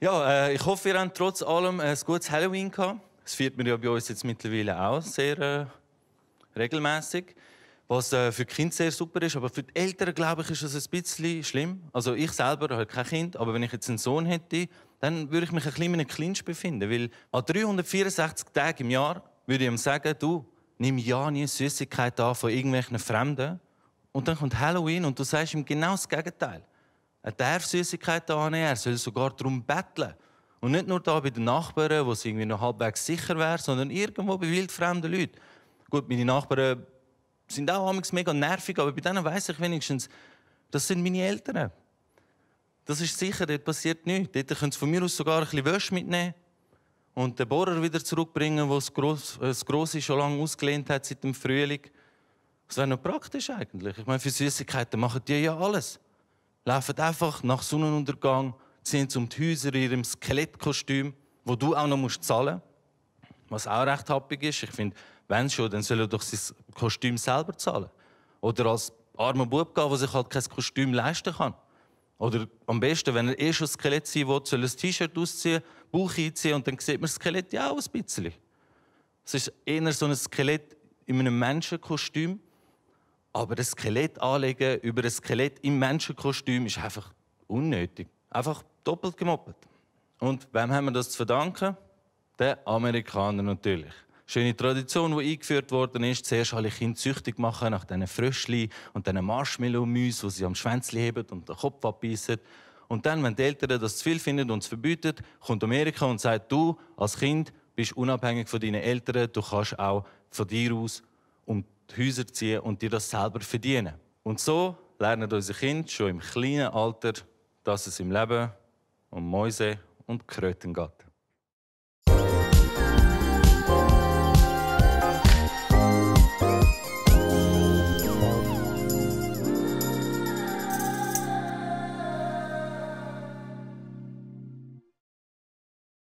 Ja, äh, ich hoffe, ihr habt trotz allem äh, ein gutes Halloween gehabt. Das feiert man ja bei uns jetzt mittlerweile auch sehr äh, regelmäßig. Was äh, für die Kinder sehr super ist, aber für die Eltern, glaube ich, ist das ein bisschen schlimm. Also ich selber habe halt kein Kind, aber wenn ich jetzt einen Sohn hätte, dann würde ich mich ein bisschen in einem Clinch befinden. Weil an 364 Tagen im Jahr würde ich ihm sagen, du, nimm ja nie Süßigkeiten an von irgendwelchen Fremden. Und dann kommt Halloween und du sagst ihm genau das Gegenteil. Er darf Süßigkeiten annehmen, er soll sogar darum betteln. Und nicht nur da bei den Nachbarn, wo es irgendwie noch halbwegs sicher wäre, sondern irgendwo bei wildfremden Leuten. Gut, meine Nachbarn sind auch mega nervig, aber bei denen weiß ich wenigstens, das sind meine Eltern. Das ist sicher, dort passiert nichts. Dort können sie von mir aus sogar ein bisschen Wäsche mitnehmen und den Bohrer wieder zurückbringen, wo äh, das Grosse, schon lange ausgelehnt hat seit dem Frühling. Das wäre noch praktisch eigentlich. Ich meine, für Süßigkeiten machen die ja alles laufen einfach nach Sonnenuntergang, ziehen zum die Häuser in ihrem Skelettkostüm, wo du auch noch musst zahlen musst. Was auch recht happig ist. Ich finde, wenn schon, dann soll er doch sein Kostüm selber zahlen. Oder als armer Bub gehen, der sich halt kein Kostüm leisten kann. Oder am besten, wenn er eh schon Skelett sein will, soll er das T-Shirt ausziehen, Bauch einziehen und dann sieht man das Skelett ja auch ein bisschen. Es ist eher so ein Skelett in einem Menschenkostüm, aber das Skelett anlegen über ein Skelett im Menschenkostüm ist einfach unnötig. Einfach doppelt gemoppelt. Und wem haben wir das zu verdanken? Den Amerikanern natürlich. Schöne Tradition, die eingeführt worden ist. Zuerst alle Kinder süchtig machen nach diesen Fröschli und diesen Marshmallow-Mäusen, die sie am Schwänzli heben und den Kopf abbeißen. Und dann, wenn die Eltern das zu viel finden und es verbieten, kommt Amerika und sagt, du als Kind bist unabhängig von deinen Eltern, du kannst auch von dir aus um die Häuser ziehen und dir das selber verdienen. Und so lernen unsere Kinder schon im kleinen Alter, dass es im Leben um Mäuse und Kröten geht.